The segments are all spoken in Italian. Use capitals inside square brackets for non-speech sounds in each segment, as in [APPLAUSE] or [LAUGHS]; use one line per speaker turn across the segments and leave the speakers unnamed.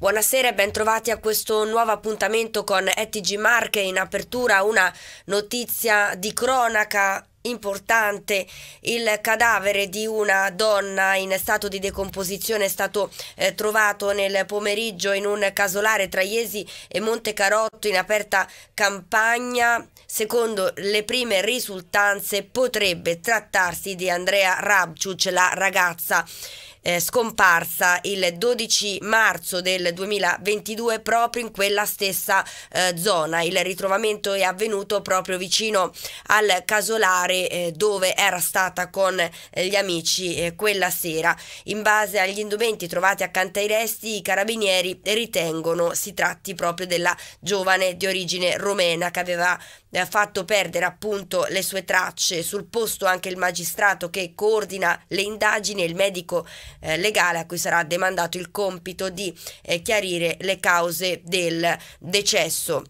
Buonasera e bentrovati a questo nuovo appuntamento con ETG Marche. In apertura una notizia di cronaca importante il cadavere di una donna in stato di decomposizione è stato eh, trovato nel pomeriggio in un casolare tra Iesi e Monte Carotto in aperta campagna secondo le prime risultanze potrebbe trattarsi di Andrea Rabciuc la ragazza eh, scomparsa il 12 marzo del 2022 proprio in quella stessa eh, zona. Il ritrovamento è avvenuto proprio vicino al casolare eh, dove era stata con eh, gli amici eh, quella sera. In base agli indumenti trovati accanto ai resti, i carabinieri ritengono si tratti proprio della giovane di origine romena che aveva eh, fatto perdere appunto le sue tracce. Sul posto anche il magistrato che coordina le indagini e il medico eh, legale a cui sarà demandato il compito di eh, chiarire le cause del decesso.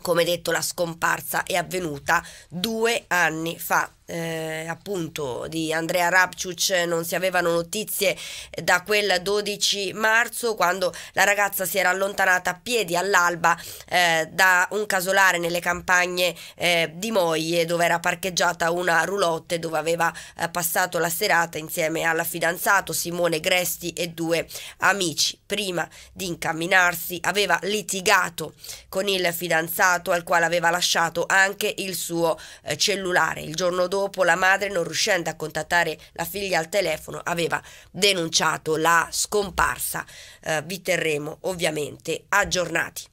Come detto, la scomparsa è avvenuta due anni fa eh, appunto di Andrea Rapciuc non si avevano notizie da quel 12 marzo quando la ragazza si era allontanata a piedi all'alba eh, da un casolare nelle campagne eh, di Moglie dove era parcheggiata una roulotte dove aveva eh, passato la serata insieme all'affidanzato Simone Gresti e due amici. Prima di incamminarsi aveva litigato con il fidanzato al quale aveva lasciato anche il suo eh, cellulare. Il giorno dopo dopo la madre, non riuscendo a contattare la figlia al telefono, aveva denunciato la scomparsa. Eh, vi terremo ovviamente aggiornati.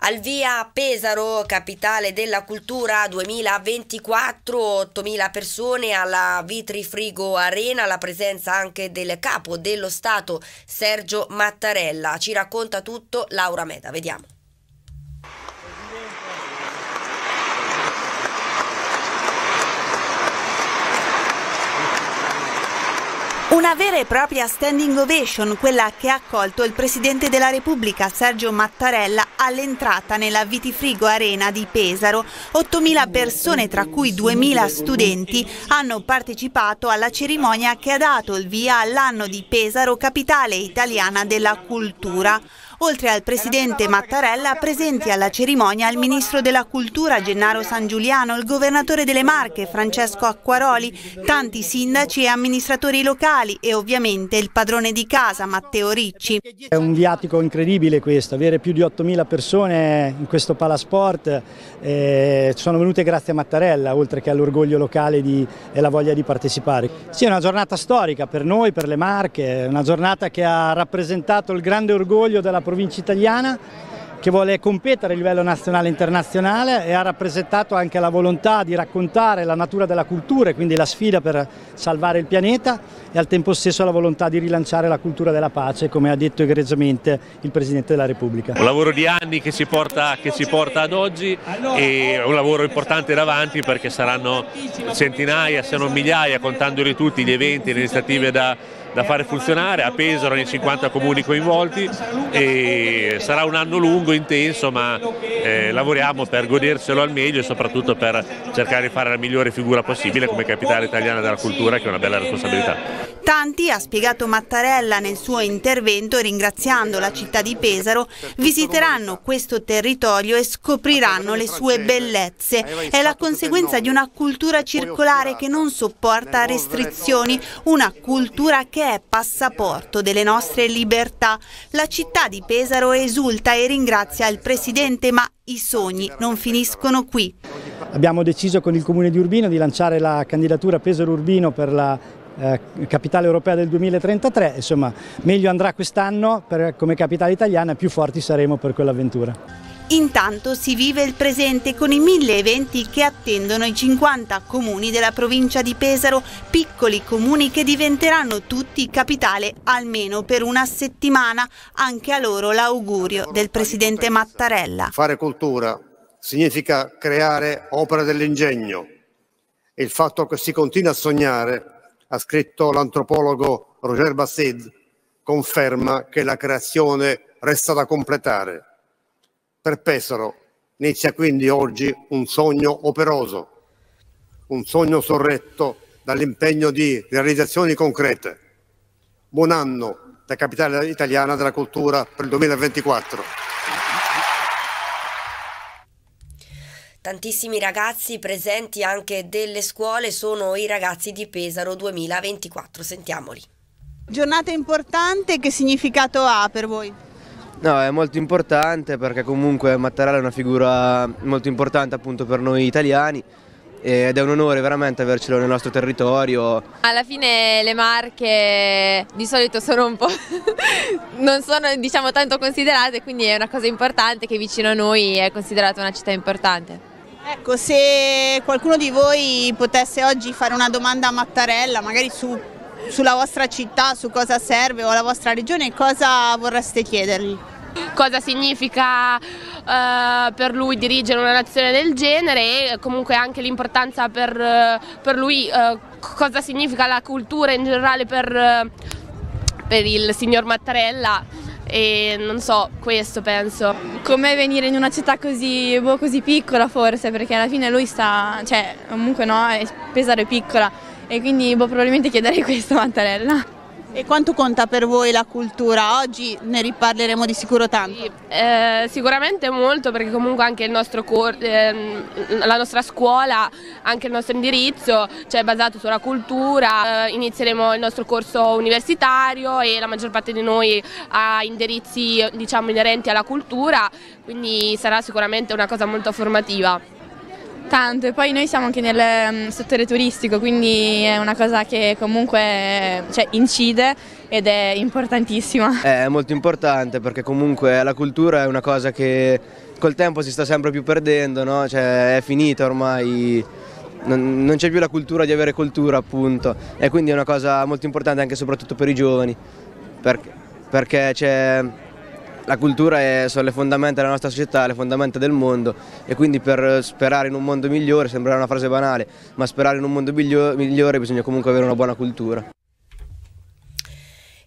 Al via Pesaro, capitale della cultura 2024, 8.000 persone alla Vitrifrigo Arena, la presenza anche del capo dello Stato Sergio Mattarella. Ci racconta tutto Laura Meda, vediamo.
Una vera e propria standing ovation, quella che ha accolto il Presidente della Repubblica Sergio Mattarella all'entrata nella Vitifrigo Arena di Pesaro. 8.000 persone, tra cui 2.000 studenti, hanno partecipato alla cerimonia che ha dato il via all'anno di Pesaro, capitale italiana della cultura. Oltre al presidente Mattarella, presenti alla cerimonia il ministro della cultura Gennaro San Giuliano, il governatore delle Marche Francesco Acquaroli, tanti sindaci e amministratori locali e ovviamente il padrone di casa Matteo Ricci.
È un viatico incredibile questo, avere più di 8.000 persone in questo palasport eh, sono venute grazie a Mattarella, oltre che all'orgoglio locale di, e la voglia di partecipare. Sì, è una giornata storica per noi, per le Marche, una giornata che ha rappresentato il grande orgoglio della provincia italiana che vuole competere a livello nazionale e internazionale e ha rappresentato anche la volontà di raccontare la natura della cultura e quindi la sfida per salvare il pianeta e al tempo stesso la volontà di rilanciare la cultura della pace come ha detto egregiamente il Presidente della Repubblica. Un
lavoro di anni che si porta, che ci porta ad oggi e un lavoro importante davanti perché saranno centinaia se non migliaia contandoli tutti gli eventi, e le iniziative da da fare funzionare, a Pesaro nei 50 comuni coinvolti e sarà un anno lungo, intenso, ma eh, lavoriamo per goderselo al meglio e soprattutto per cercare di fare la migliore figura possibile come capitale italiana della cultura che è una bella responsabilità.
Tanti, ha spiegato Mattarella nel suo intervento ringraziando la città di Pesaro, visiteranno questo territorio e scopriranno le sue bellezze. È la conseguenza di una cultura circolare che non sopporta restrizioni, una cultura che che è passaporto delle nostre libertà. La città di Pesaro esulta e ringrazia il Presidente, ma i sogni non finiscono qui.
Abbiamo deciso con il Comune di Urbino di lanciare la candidatura Pesaro Urbino per la eh, capitale europea del 2033, insomma meglio andrà quest'anno come capitale italiana, più forti saremo per quell'avventura.
Intanto si vive il presente con i mille eventi che attendono i 50 comuni della provincia di Pesaro, piccoli comuni che diventeranno tutti capitale almeno per una settimana. Anche a loro l'augurio
del presidente Mattarella. Fare cultura significa creare opera dell'ingegno e il fatto che si continua a sognare, ha scritto l'antropologo Roger Bassed, conferma che la creazione resta da completare per Pesaro. Inizia quindi oggi un sogno operoso, un sogno sorretto dall'impegno di realizzazioni concrete. Buon anno da capitale italiana della cultura per il 2024.
Tantissimi ragazzi presenti anche delle scuole sono i ragazzi di Pesaro 2024, sentiamoli.
Giornata importante, che significato ha per voi?
No, è molto importante perché comunque Mattarella è una figura molto importante appunto per noi italiani ed è un onore veramente avercelo nel nostro territorio.
Alla fine le Marche di solito sono un po' [LAUGHS] non sono diciamo tanto considerate, quindi è una cosa importante che vicino a noi è considerata una città importante. Ecco, se qualcuno di voi potesse oggi fare una domanda a Mattarella, magari su sulla vostra città, su cosa serve o la vostra regione, cosa vorreste chiedergli? Cosa significa uh, per lui dirigere una nazione del genere e comunque
anche l'importanza per, uh, per lui, uh, cosa significa la cultura in generale per, per il signor Mattarella e non so, questo penso. Com'è venire in una città così, boh, così piccola forse, perché alla fine lui sta,
cioè comunque no, Pesaro è piccola, e quindi boh, probabilmente chiederei questo a Mattarella. E quanto conta per voi la cultura? Oggi ne riparleremo di sicuro tanto. Sì, eh, sicuramente molto perché comunque anche eh, la nostra
scuola, anche il nostro indirizzo cioè, è basato sulla cultura, eh, inizieremo il nostro corso universitario e la maggior parte di noi ha indirizzi diciamo, inerenti alla cultura, quindi sarà sicuramente una cosa molto formativa tanto e
poi noi siamo anche nel um, settore turistico, quindi è una cosa che comunque cioè, incide ed è importantissima. [LAUGHS]
È molto importante perché comunque la cultura è una cosa che col tempo si sta sempre più perdendo, no? cioè, è finita ormai non, c'è più la cultura di avere cultura appunto e quindi è una cosa molto importante anche e soprattutto per i giovani perché, perché c'è la cultura è, sono le fondamenta della nostra società, le fondamenta del mondo e quindi per sperare in un mondo migliore, sembrerà una frase banale, ma sperare in un mondo migliore bisogna comunque avere una buona cultura.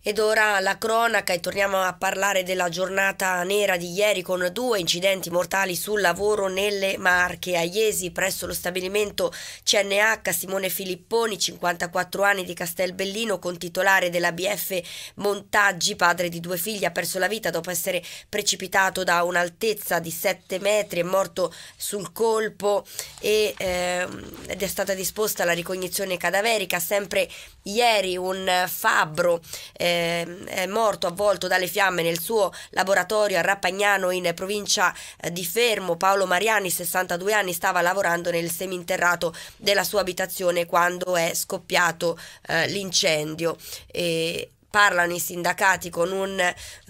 Ed ora la cronaca e torniamo a parlare della giornata nera di ieri con due incidenti mortali sul lavoro nelle Marche. A Iesi, presso lo stabilimento CNH, Simone Filipponi, 54 anni di Castelbellino, con titolare della BF Montaggi, padre di due figli, ha perso la vita dopo essere precipitato da un'altezza di 7 metri, è morto sul colpo e, eh, ed è stata disposta la ricognizione cadaverica. Sempre ieri un fabbro... Eh, eh, è morto avvolto dalle fiamme nel suo laboratorio a Rappagnano in provincia eh, di Fermo. Paolo Mariani, 62 anni, stava lavorando nel seminterrato della sua abitazione quando è scoppiato eh, l'incendio. E parlano i sindacati con un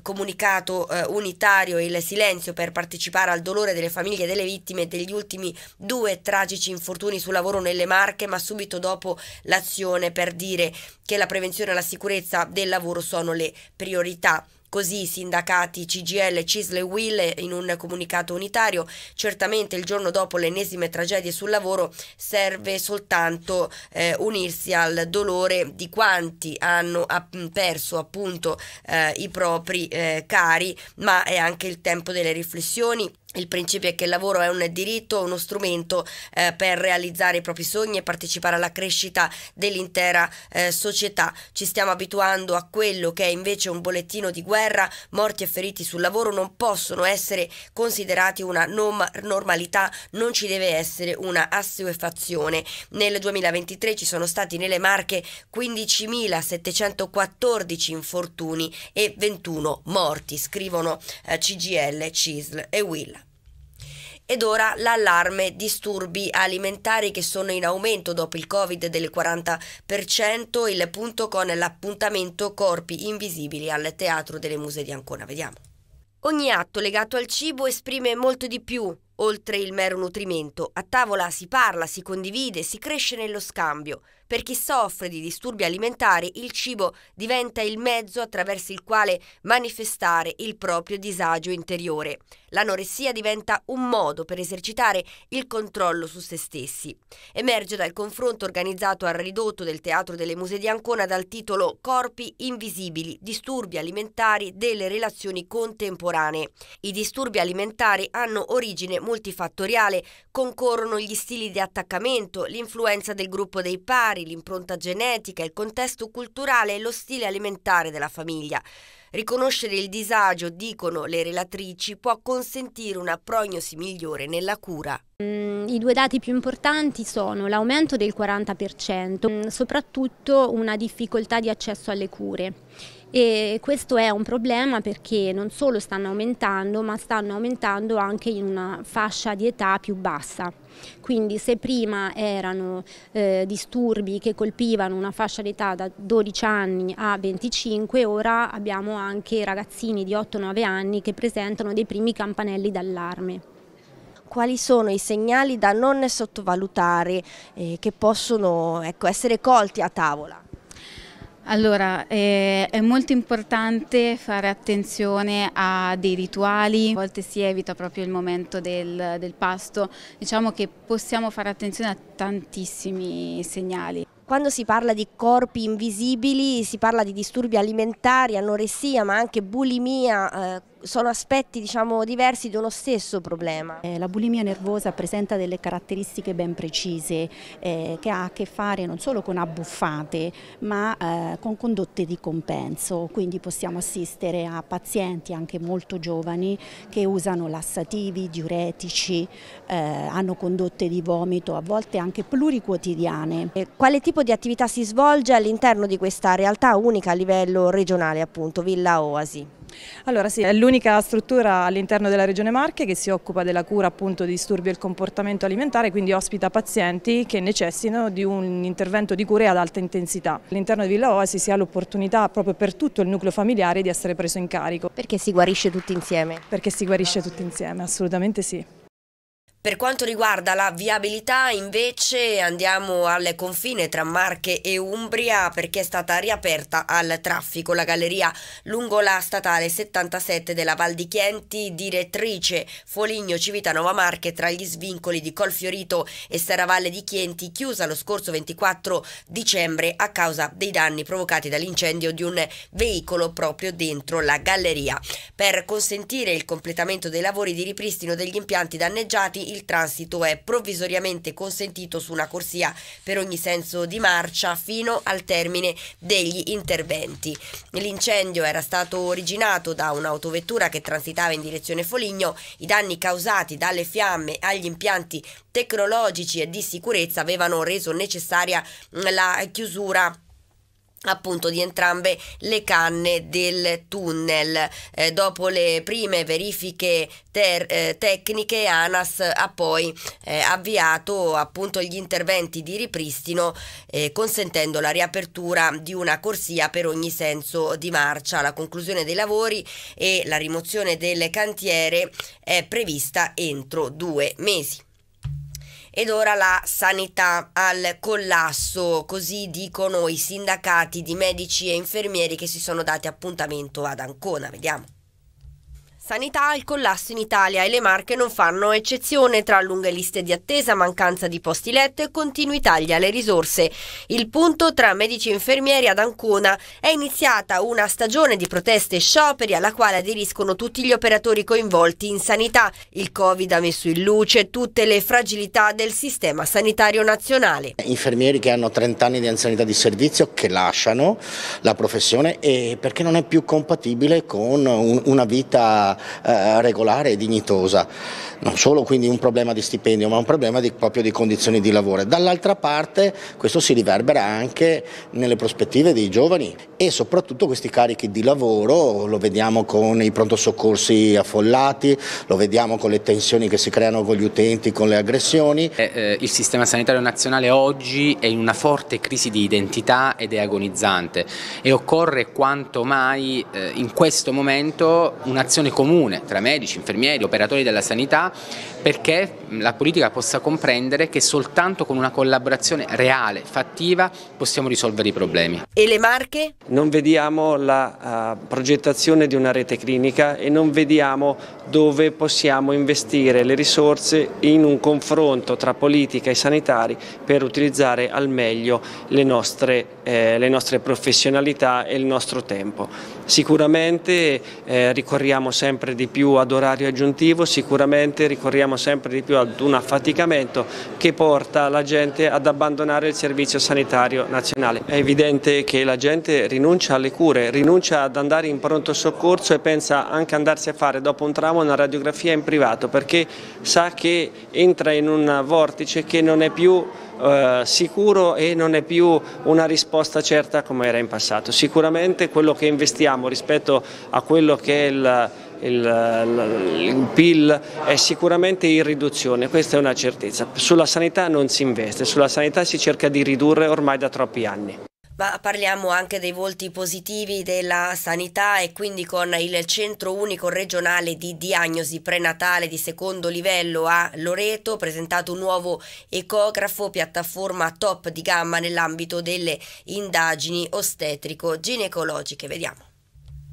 comunicato eh, unitario il silenzio per partecipare al dolore delle famiglie delle vittime degli ultimi due tragici infortuni sul lavoro nelle Marche, ma subito dopo l'azione per dire che la prevenzione e la sicurezza del lavoro sono le priorità. Così i sindacati CGL, Cisle e Will in un comunicato unitario, certamente il giorno dopo le ennesime tragedie sul lavoro serve soltanto eh, unirsi al dolore di quanti hanno perso appunto eh, i propri eh, cari, ma è anche il tempo delle riflessioni il principio è che il lavoro è un diritto, uno strumento eh, per realizzare i propri sogni e partecipare alla crescita dell'intera eh, società. Ci stiamo abituando a quello che è invece un bollettino di guerra, morti e feriti sul lavoro non possono essere considerati una nom- normalità, non ci deve essere una assuefazione. Nel 2023 ci sono stati nelle Marche 15.714 infortuni e 21 morti, scrivono eh, CGL, CISL e Will. Ed ora l'allarme disturbi alimentari che sono in aumento dopo il Covid del 40%, il punto con l'appuntamento Corpi Invisibili al Teatro delle Muse di Ancona. Vediamo. Ogni atto legato al cibo esprime molto di più, oltre il mero nutrimento. A tavola si parla, si condivide, si cresce nello scambio. Per chi soffre di disturbi alimentari, il cibo diventa il mezzo attraverso il quale manifestare il proprio disagio interiore. L'anoressia diventa un modo per esercitare il controllo su se stessi. Emerge dal confronto organizzato al ridotto del Teatro delle Muse di Ancona dal titolo Corpi invisibili, disturbi alimentari delle relazioni contemporanee. I disturbi alimentari hanno origine multifattoriale, concorrono gli stili di attaccamento, l'influenza del gruppo dei pari, familiari, l'impronta genetica, il contesto culturale e lo stile alimentare della famiglia. Riconoscere il disagio, dicono le relatrici, può consentire una prognosi migliore nella cura. Mm, I due dati più importanti sono l'aumento del 40%, mm, soprattutto una difficoltà di accesso alle cure e questo è un problema perché non solo stanno aumentando ma stanno aumentando anche in una fascia di età più bassa. Quindi se prima erano eh, disturbi che colpivano una fascia d'età da 12 anni a 25, ora abbiamo anche ragazzini di 8-9 anni che presentano dei primi campanelli d'allarme quali sono i segnali da non sottovalutare eh, che possono ecco, essere colti a tavola?
Allora,
eh, è molto importante fare attenzione a dei rituali, a volte si evita proprio il momento del, del pasto, diciamo che possiamo fare attenzione
a tantissimi segnali. Quando si parla di corpi invisibili si parla di disturbi alimentari, anoressia ma anche bulimia, eh, sono aspetti diciamo, diversi di uno stesso problema. Eh, la bulimia nervosa presenta delle caratteristiche ben precise eh, che ha a che fare non solo con abbuffate ma eh, con condotte di compenso, quindi possiamo assistere a pazienti anche molto giovani che usano lassativi, diuretici, eh, hanno condotte di vomito a volte anche pluriquotidiane. E quale tipo di attività si svolge all'interno di questa realtà unica a livello regionale appunto, Villa Oasi?
Allora sì, è l'unica struttura all'interno della Regione Marche che si occupa della cura appunto di disturbi del comportamento alimentare, quindi ospita pazienti che necessitano di un intervento di cure ad alta intensità. All'interno di Villa Oasi si ha l'opportunità proprio per tutto il nucleo familiare di essere preso in carico. Perché si guarisce tutti insieme? Perché si guarisce tutti insieme, assolutamente sì.
Per quanto riguarda la viabilità invece andiamo al confine tra Marche e Umbria perché è stata riaperta al traffico la galleria lungo la statale 77 della Val di Chienti, direttrice Foligno Civitanova Marche tra gli svincoli di Colfiorito e Serravalle di Chienti chiusa lo scorso 24 dicembre a causa dei danni provocati dall'incendio di un veicolo proprio dentro la galleria. Per consentire il completamento dei lavori di ripristino degli impianti danneggiati il transito è provvisoriamente consentito su una corsia per ogni senso di marcia fino al termine degli interventi. L'incendio era stato originato da un'autovettura che transitava in direzione Foligno. I danni causati dalle fiamme agli impianti tecnologici e di sicurezza avevano reso necessaria la chiusura appunto di entrambe le canne del tunnel. Eh, dopo le prime verifiche ter, eh, tecniche, ANAS ha poi eh, avviato appunto gli interventi di ripristino eh, consentendo la riapertura di una corsia per ogni senso di marcia. La conclusione dei lavori e la rimozione del cantiere è prevista entro due mesi. Ed ora la sanità al collasso, così dicono i sindacati di medici e infermieri che si sono dati appuntamento ad Ancona. Vediamo. Sanità al collasso in Italia e le marche non fanno eccezione tra lunghe liste di attesa, mancanza di posti letto e continui tagli alle risorse. Il punto tra medici e infermieri ad Ancona è iniziata una stagione di proteste e scioperi alla quale aderiscono tutti gli operatori coinvolti in sanità. Il Covid ha messo in luce tutte le fragilità del sistema sanitario nazionale.
Infermieri che hanno 30 anni di anzianità di servizio che lasciano la professione perché non è più compatibile con una vita eh, regolare e dignitosa. Non solo quindi un problema di stipendio, ma un problema di, proprio di condizioni di lavoro. Dall'altra parte questo si riverbera anche nelle prospettive dei giovani e soprattutto questi carichi di lavoro, lo vediamo con i pronto soccorsi affollati, lo vediamo con le tensioni che si creano con gli utenti, con le aggressioni.
Eh, eh, il sistema sanitario nazionale oggi è in una forte crisi di identità ed è agonizzante e occorre quanto mai eh, in questo momento un'azione comune tra medici, infermieri, operatori della sanità perché la politica possa comprendere che soltanto con una collaborazione reale, fattiva, possiamo risolvere i problemi.
E le marche?
Non vediamo la uh, progettazione di una rete clinica e non vediamo dove possiamo investire le risorse in un confronto tra politica e sanitari per utilizzare al meglio le nostre, eh, le nostre professionalità e il nostro tempo. Sicuramente eh, ricorriamo sempre di più ad orario aggiuntivo, sicuramente ricorriamo sempre di più ad un affaticamento che porta la gente ad abbandonare il servizio sanitario nazionale. È evidente che la gente rinuncia alle cure, rinuncia ad andare in pronto soccorso e pensa anche andarsi a fare dopo un tramo una radiografia in privato perché sa che entra in un vortice che non è più eh, sicuro e non è più una risposta certa come era in passato. Sicuramente quello che investiamo rispetto a quello che è il il, il, il, PIL è sicuramente in riduzione, questa è una certezza. Sulla sanità non si investe, sulla sanità si cerca di ridurre ormai da troppi anni
parliamo anche dei volti positivi della sanità e quindi con il Centro Unico Regionale di Diagnosi Prenatale di secondo livello a Loreto, presentato un nuovo ecografo, piattaforma top di gamma nell'ambito delle indagini ostetrico-ginecologiche. Vediamo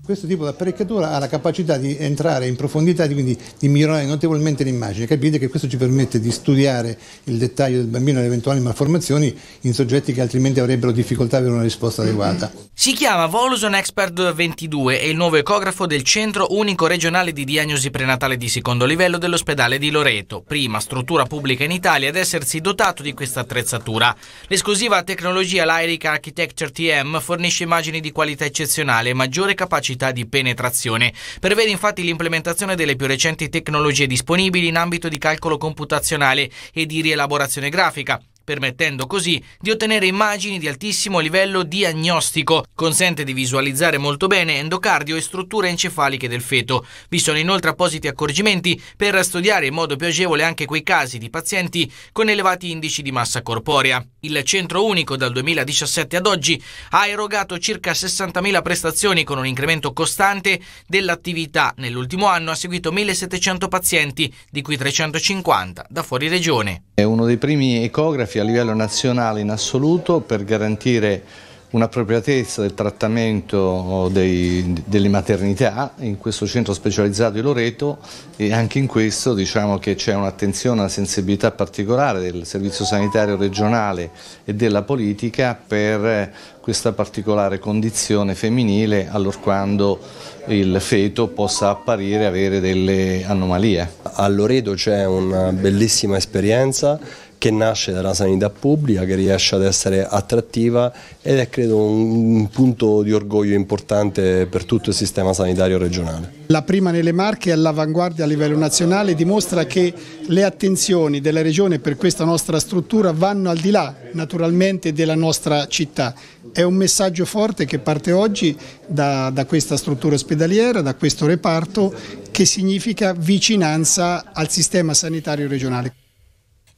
questo tipo di apparecchiatura ha la capacità di entrare in profondità e quindi di migliorare notevolmente l'immagine. Capite che questo ci permette di studiare il dettaglio del bambino e le eventuali malformazioni in soggetti che altrimenti avrebbero difficoltà ad avere una risposta adeguata. Si chiama Voluson Expert 22, e il nuovo ecografo del Centro Unico Regionale di Diagnosi Prenatale di Secondo Livello dell'ospedale di Loreto, prima struttura pubblica in Italia ad essersi dotato di questa attrezzatura. L'esclusiva tecnologia Lyric Architecture TM fornisce immagini di qualità eccezionale e maggiore capacità capacità di penetrazione. Prevede infatti l'implementazione delle più recenti tecnologie disponibili in ambito di calcolo computazionale e di rielaborazione grafica, permettendo così di ottenere immagini di altissimo livello diagnostico. Consente di visualizzare molto bene endocardio e strutture encefaliche del feto. Vi sono inoltre appositi accorgimenti per studiare in modo più agevole anche quei casi di pazienti con elevati indici di massa corporea. Il centro unico dal 2017 ad oggi ha erogato circa 60.000 prestazioni con un incremento costante dell'attività. Nell'ultimo anno ha seguito 1.700 pazienti, di cui 350 da fuori regione. È uno dei primi ecografi a livello nazionale in assoluto per garantire un'appropriatezza del trattamento dei, delle maternità in questo centro specializzato di Loreto e anche in questo diciamo che c'è un'attenzione, una sensibilità particolare del servizio sanitario regionale e della politica per questa particolare condizione femminile allorquando il feto possa apparire avere delle anomalie. A Loreto c'è una bellissima esperienza che nasce dalla
sanità pubblica, che riesce ad essere attrattiva ed è credo un punto di orgoglio importante per tutto il sistema sanitario regionale.
La prima nelle Marche è all'avanguardia a livello nazionale dimostra che le attenzioni della Regione per questa nostra struttura vanno al di là naturalmente della nostra città. È un messaggio forte che parte oggi da, da questa struttura ospedaliera, da questo reparto che significa vicinanza al sistema sanitario regionale.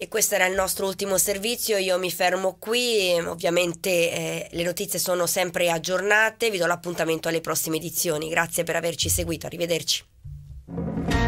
E questo era il nostro ultimo servizio, io mi fermo qui, ovviamente eh, le notizie sono sempre aggiornate, vi do l'appuntamento alle prossime edizioni, grazie per averci seguito, arrivederci.